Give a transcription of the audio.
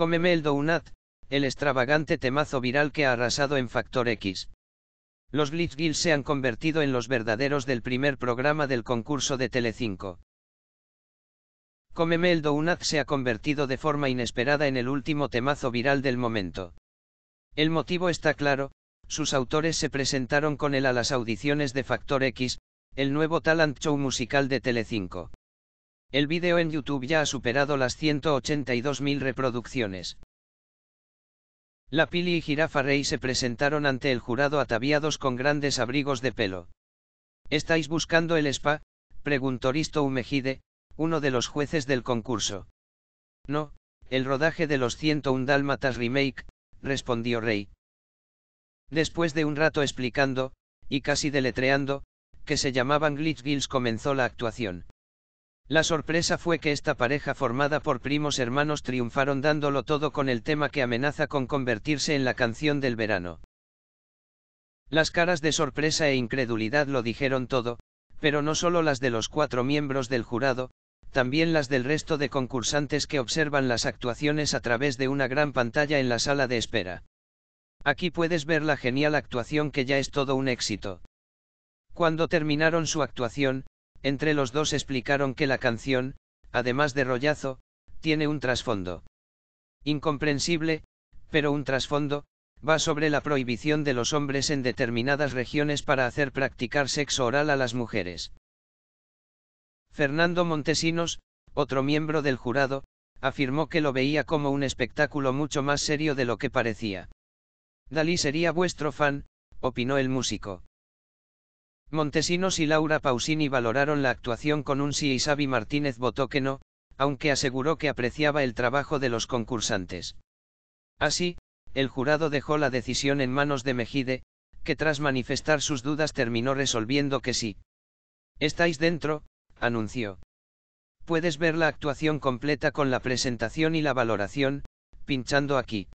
Cómeme el Donut, el extravagante temazo viral que ha arrasado en Factor X. Los Blitz se han convertido en los verdaderos del primer programa del concurso de Telecinco. Cómeme el Unat se ha convertido de forma inesperada en el último temazo viral del momento. El motivo está claro, sus autores se presentaron con él a las audiciones de Factor X, el nuevo talent show musical de Telecinco. El vídeo en YouTube ya ha superado las 182.000 reproducciones. La Pili y Jirafa Rey se presentaron ante el jurado ataviados con grandes abrigos de pelo. ¿Estáis buscando el spa? preguntó Risto Umejide, uno de los jueces del concurso. No, el rodaje de los 101 Dálmatas Remake, respondió Rey. Después de un rato explicando, y casi deletreando, que se llamaban Glitch comenzó la actuación. La sorpresa fue que esta pareja formada por primos hermanos triunfaron dándolo todo con el tema que amenaza con convertirse en la canción del verano. Las caras de sorpresa e incredulidad lo dijeron todo, pero no solo las de los cuatro miembros del jurado, también las del resto de concursantes que observan las actuaciones a través de una gran pantalla en la sala de espera. Aquí puedes ver la genial actuación que ya es todo un éxito. Cuando terminaron su actuación, entre los dos explicaron que la canción, además de rollazo, tiene un trasfondo. Incomprensible, pero un trasfondo, va sobre la prohibición de los hombres en determinadas regiones para hacer practicar sexo oral a las mujeres. Fernando Montesinos, otro miembro del jurado, afirmó que lo veía como un espectáculo mucho más serio de lo que parecía. Dalí sería vuestro fan, opinó el músico. Montesinos y Laura Pausini valoraron la actuación con un sí y Xavi Martínez votó que no, aunque aseguró que apreciaba el trabajo de los concursantes. Así, el jurado dejó la decisión en manos de Mejide, que tras manifestar sus dudas terminó resolviendo que sí. Estáis dentro, anunció. Puedes ver la actuación completa con la presentación y la valoración, pinchando aquí.